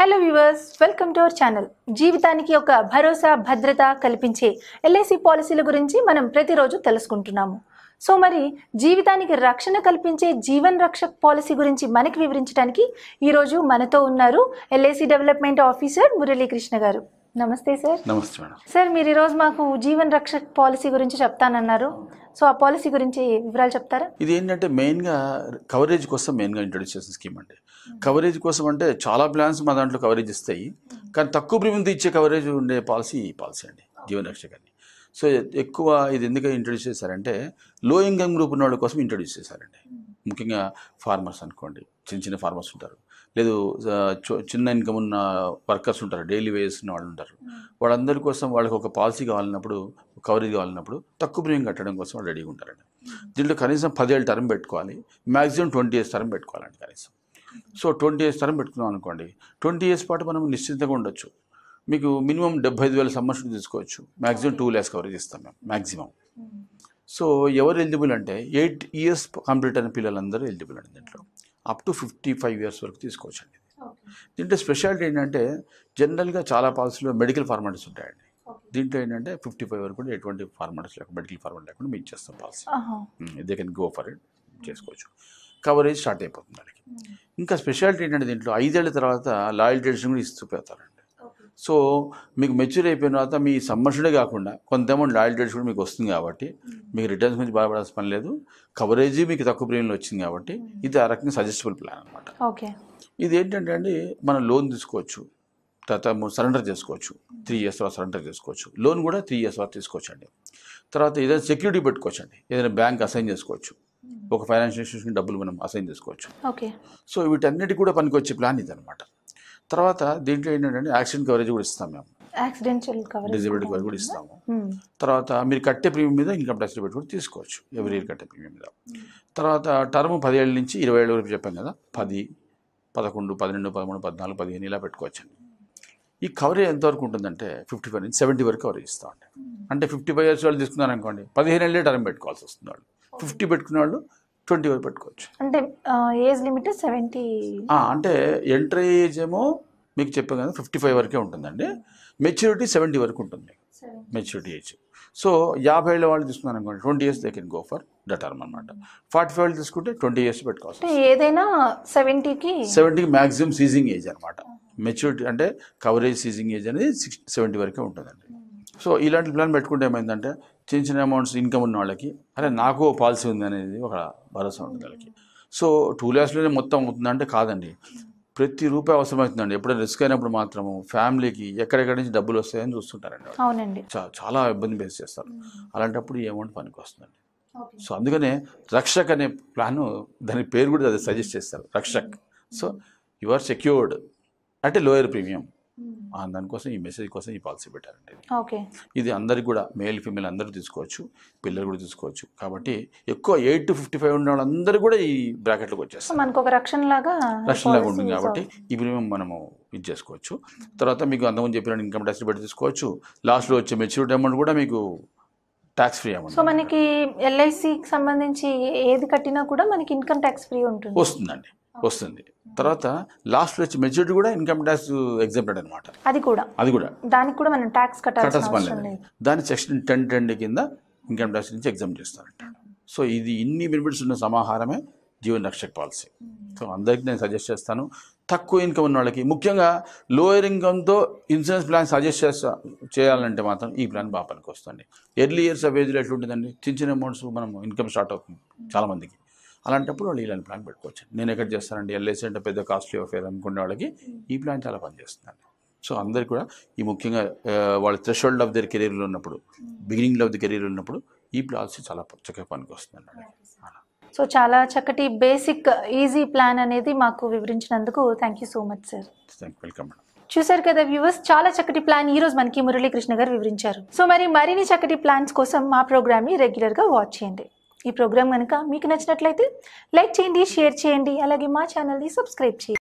Hello viewers welcome to our channel జీవితానికి ఒక భరోసా భద్రత కల్పించే ఎల్ఐసి పాలసీల గురించి మనం ప్రతిరోజు తెలుసుకుంటున్నాము సో మరి జీవితానికి రక్షణ కల్పించే జీవన్ రక్షక్ పాలసీ గురించి మనకి వివరించడానికి ఈరోజు మనతో ఉన్నారు ఎల్ఐసి డెవలప్మెంట్ ఆఫీసర్ మురళీకృష్ణ గారు నమస్తే సార్ నమస్తే మేడం సార్ మీరు ఈరోజు మాకు జీవన్ రక్షక్ పాలసీ గురించి చెప్తానన్నారు సో ఆ పాలసీ గురించి వివరాలు చెప్తారా ఇది ఏంటంటే మెయిన్గా కవరేజ్ కోసం మెయిన్గా ఇంట్రొడ్యూస్ చేసిన స్కీమ్ అండి కవరేజ్ కోసం అంటే చాలా ప్లాన్స్ మా దాంట్లో కవరేజ్ ఇస్తాయి కానీ తక్కువ ప్రీమియం ఇచ్చే కవరేజ్ ఉండే పాలసీ ఈ పాలసీ అండి జీవన్ రక్షక్ అని సో ఎక్కువ ఇది ఎందుకు ఇంట్రొడ్యూస్ చేశారంటే లో ఇన్కమ్ గ్రూప్ ఉన్న వాళ్ళ కోసం ఇంట్రొడ్యూస్ చేశారండి ముఖ్యంగా ఫార్మర్స్ అనుకోండి చిన్న చిన్న ఫార్మర్స్ ఉంటారు లేదు చిన్న ఇన్కమ్ ఉన్న వర్కర్స్ ఉంటారు డైలీ వేజ్ ఉన్న వాళ్ళు ఉంటారు వాళ్ళందరి కోసం వాళ్ళకి ఒక పాలసీ కావాలన్నప్పుడు కవరేజ్ కావాలన్నప్పుడు తక్కువ ప్రీమియం కట్టడం కోసం వాళ్ళు రెడీగా ఉంటారండి దీంట్లో కనీసం పదేళ్ళు టర్మ్ పెట్టుకోవాలి మ్యాక్సిమం ట్వంటీ ఇయర్స్ టర్మ్ పెట్టుకోవాలండి కనీసం సో ట్వంటీ ఇయర్స్ టర్మ్ పెట్టుకున్నాం అనుకోండి ట్వంటీ ఇయర్స్ పాటు మనం నిశ్చింతగా ఉండొచ్చు మీకు మినిమం డెబ్బై ఐదు వేల సంవత్సరం తీసుకోవచ్చు మ్యాక్సిమం టూ ల్యాక్స్ కవరేజ్ ఇస్తాం మేము మ్యాక్సిమం సో ఎవరు ఎలిజిబుల్ అంటే ఎయిట్ ఇయర్స్ కంప్లీట్ అయిన పిల్లలందరూ ఎలిజిబుల్ అండి దీంట్లో up to fifty five years వరకు తీసుకోవచ్చండి దీంట్లో స్పెషాలిటీ ఏంటంటే జనరల్గా చాలా పాలసీలో మెడికల్ ఫార్మాలిటీస్ ఉంటాయండి దీంట్లో ఏంటంటే ఫిఫ్టీ ఫైవ్ వరకు కూడా ఎటువంటి ఫార్మాలిటీస్ లేకుండా మెడికల్ ఫార్మాలిటీ లేకుండా మేము చేస్తాం policy they can go for it చేసుకోవచ్చు కవరేజ్ స్టార్ట్ అయిపోతుంది వాళ్ళకి ఇంకా స్పెషాలిటీ ఏంటంటే దీంట్లో ఐదేళ్ల తర్వాత లాయల్ టెన్షన్ కూడా ఇస్తూ పోతారండి సో మీకు మెచ్యూర్ అయిపోయిన తర్వాత మీ సమ్మర్షుడే కాకుండా కొంత అమౌంట్ డేట్స్ కూడా మీకు వస్తుంది కాబట్టి hmm. మీకు రిటర్న్స్ గురించి బాధపడాల్సిన పని లేదు కవరేజీ మీకు తక్కువ ప్రీమియంలో వచ్చింది కాబట్టి hmm. ఇది ఆ రకంగా సజెస్టబుల్ ప్లాన్ అనమాట ఓకే ఇది ఏంటంటే అండి మనం లోన్ తీసుకోవచ్చు తర్వాత సరెండర్ చేసుకోవచ్చు త్రీ ఇయర్స్ తర్వాత సరెండర్ చేసుకోవచ్చు లోన్ కూడా త్రీ ఇయర్స్ తర్వాత తీసుకోవచ్చు అండి తర్వాత ఏదైనా సెక్యూరిటీ పెట్టుకోవచ్చు అండి ఏదైనా బ్యాంక్ అసైన్ చేసుకోవచ్చు hmm. ఒక ఫైనాన్షియల్ ఇన్స్టిట్యూషన్ డబ్బులు మనం అసైన్ చేసుకోవచ్చు ఓకే సో వీటన్నిటి కూడా పనికి వచ్చే ప్లాన్ ఇది అనమాట తర్వాత దీంట్లో ఏంటంటే యాక్సిడెంట్ కవరేజ్ కూడా ఇస్తాం మేము డిజబిలిటీ కవరేజ్ కూడా ఇస్తాము తర్వాత మీరు కట్టే ప్రీమియం మీద ఇన్కమ్ ట్యాక్స్ రిబేట్ కూడా తీసుకోవచ్చు ఎవరి ఇయర్ కట్టే ప్రీమియం మీద తర్వాత టర్మ్ పదిహేళ్ళ నుంచి ఇరవై ఏళ్ళ వరకు చెప్పాం కదా పది పదకొండు పన్నెండు పదమూడు పద్నాలుగు పదిహేను ఇలా పెట్టుకోవచ్చండి ఈ కవరేజ్ ఎంతవరకు ఉంటుందంటే ఫిఫ్టీ ఫైవ్ నుంచి సెవెంటీ వరకు కవరేజ్ ఇస్తామండి అంటే ఫిఫ్టీ ఫైవ్ ఇయర్స్ వాళ్ళు తీసుకున్నారు అనుకోండి పదిహేను ఏళ్ళే టర్మ్ పెట్టుకోవాల్సి వస్తుంది వాళ్ళు ఫిఫ్టీ పెట్టుకున్న వాళ్ళు ట్వంటీ వరకు పెట్టుకోవచ్చు అంటే ఏజ్ లిమిట్ సెవెంటీ అంటే ఎంట్రీ ఏజ్ ఏమో మీకు చెప్పాను కదా ఫిఫ్టీ ఫైవ్ వరకే ఉంటుందండి మెచ్యూరిటీ సెవెంటీ వరకు ఉంటుంది మెచ్యూరిటీ ఏజ్ సో యాభై ఏళ్ళ వాళ్ళు తీసుకున్నారు అనుకోండి twenty years they can go for the term అనమాట ఫార్టీ ఫైవ్ తీసుకుంటే ట్వంటీ ఇయర్స్ పెట్టుకోవచ్చు ఏదైనా సెవెంటీకి సెవెంటీకి మ్యాక్సిమం సీజింగ్ ఏజ్ అనమాట మెచ్యూరిటీ అంటే కవరేజ్ సీజింగ్ ఏజ్ అనేది సిక్స్ సెవెంటీ వరకే ఉంటుందండి సో ఇలాంటి ప్లాన్ పెట్టుకుంటే ఏమైందంటే చిన్న చిన్న అమౌంట్స్ ఇన్కమ్ ఉన్న వాళ్ళకి అరే నాకు పాలసీ ఉంది అనేది ఒక భరోసా ఉంది వాళ్ళకి సో టూ ల్యాక్స్లోనే మొత్తం అవుతుందంటే కాదండి ప్రతి రూపాయి అవసరమవుతుందండి ఎప్పుడైనా రిస్క్ అయినప్పుడు మాత్రము ఫ్యామిలీకి ఎక్కడెక్కడి నుంచి డబ్బులు వస్తాయని చూస్తుంటారండి అవునండి చాలా ఇబ్బంది ఫేస్ చేస్తారు అలాంటప్పుడు ఈ అమౌంట్ పనికి వస్తుందండి సో అందుకనే రక్షక్ అనే ప్లాన్ దాని పేరు కూడా అది సజెస్ట్ చేస్తారు Rakshak so you are secured at lower premium దానికోసం ఈ మెసేజ్ కోసం ఈ పాలసీ పెట్టారండి ఓకే ఇది అందరికి కూడా మేల్ ఫీమేల్ అందరూ తీసుకోవచ్చు పిల్లలు కూడా తీసుకోవచ్చు కాబట్టి ఎక్కువ ఎయిట్ టు ఫిఫ్టీ ఫైవ్ ఉన్న వాళ్ళందరూ కూడా ఈ బ్రాకెట్లోకి వచ్చేస్తారు మనకు ఒక రక్షణ లాగా రక్షణ లాగా ఉంటుంది కాబట్టి ఇవి మనము ఇది చేసుకోవచ్చు తర్వాత మీకు అంతకుముందు చెప్పిన ఇన్కమ్ ట్యాక్స్ పెట్టి తీసుకోవచ్చు లాస్ట్లో వచ్చే మెచ్యూరిటీ అమౌంట్ కూడా మీకు ట్యాక్స్ ఫ్రీ అమౌంట్ సో మనకి ఎల్ఐసికి సంబంధించి ఏది కట్టినా కూడా మనకి ఇన్కమ్ ట్యాక్స్ ఫ్రీ ఉంటుంది వస్తుందండి వస్తుంది తర్వాత లాస్ట్ వచ్చి మెచ్యూరిటీ కూడా ఇన్కమ్ ట్యాక్స్ ఎగ్జామ్టెడ్ అనమాట అది కూడా అది కూడా దానికి కూడా మనం ట్యాక్స్ కట్టాల్సి పని దాని సెక్షన్ టెన్ టెన్ కింద ఇన్కమ్ ట్యాక్స్ నుంచి ఎగ్జామ్ చేస్తారంట సో ఇది ఇన్ని బెనిఫిట్స్ ఉన్న సమాహారమే జీవన రక్షక్ పాలసీ సో అందరికీ నేను సజెస్ట్ చేస్తాను తక్కువ ఇన్కమ్ ఉన్న వాళ్ళకి ముఖ్యంగా లోయర్ ఇన్కమ్తో ఇన్సూరెన్స్ ప్లాన్ సజెస్ట్ చేస్తా చేయాలంటే మాత్రం ఈ ప్లాన్ బాగా పనికి వస్తుంది ఎర్లీ ఇయర్స్ ఆఫ్ ఏజ్లో ఎట్లుంటుందండి చిన్న చిన్న అమౌంట్స్ మనం ఇన్కమ్ స్టార్ట్ అవుతుంది చాలామందికి అలాంటప్పుడు వాళ్ళు ఇలాంటి ప్లాన్ పెట్టుకోవచ్చు నేను ఎక్కడ చేస్తానండి ఎల్ఐసి అంటే పెద్ద కాస్ట్లీ అఫేర్ అనుకునే వాళ్ళకి ఈ ప్లాన్ చాలా పనిచేస్తుందండి సో అందరు కూడా ఈ ముఖ్యంగా వాళ్ళ థ్రెషోల్డ్ ఆఫ్ దర్ కెరీర్లో ఉన్నప్పుడు బిగినింగ్ ఆఫ్ ది కెరీర్ ఉన్నప్పుడు ఈ పాలసీ చాలా చక్కగా పనికి సో చాలా చక్కటి బేసిక్ ఈజీ ప్లాన్ అనేది మాకు వివరించినందుకు thank you so much sir welcome madam చూశారు కదా వ్యూవర్స్ చాలా చక్కటి ప్లాన్ ఈ రోజు మనకి మురళీకృష్ణ గారు వివరించారు సో మరి మరిన్ని చక్కటి ప్లాన్స్ కోసం మా ప్రోగ్రామ్ని రెగ్యులర్గా వాచ్ చేయండి ఈ ప్రోగ్రామ్ కనుక మీకు నచ్చినట్లయితే లైక్ చేయండి షేర్ చేయండి అలాగే మా ఛానల్ని సబ్స్క్రైబ్ చేయండి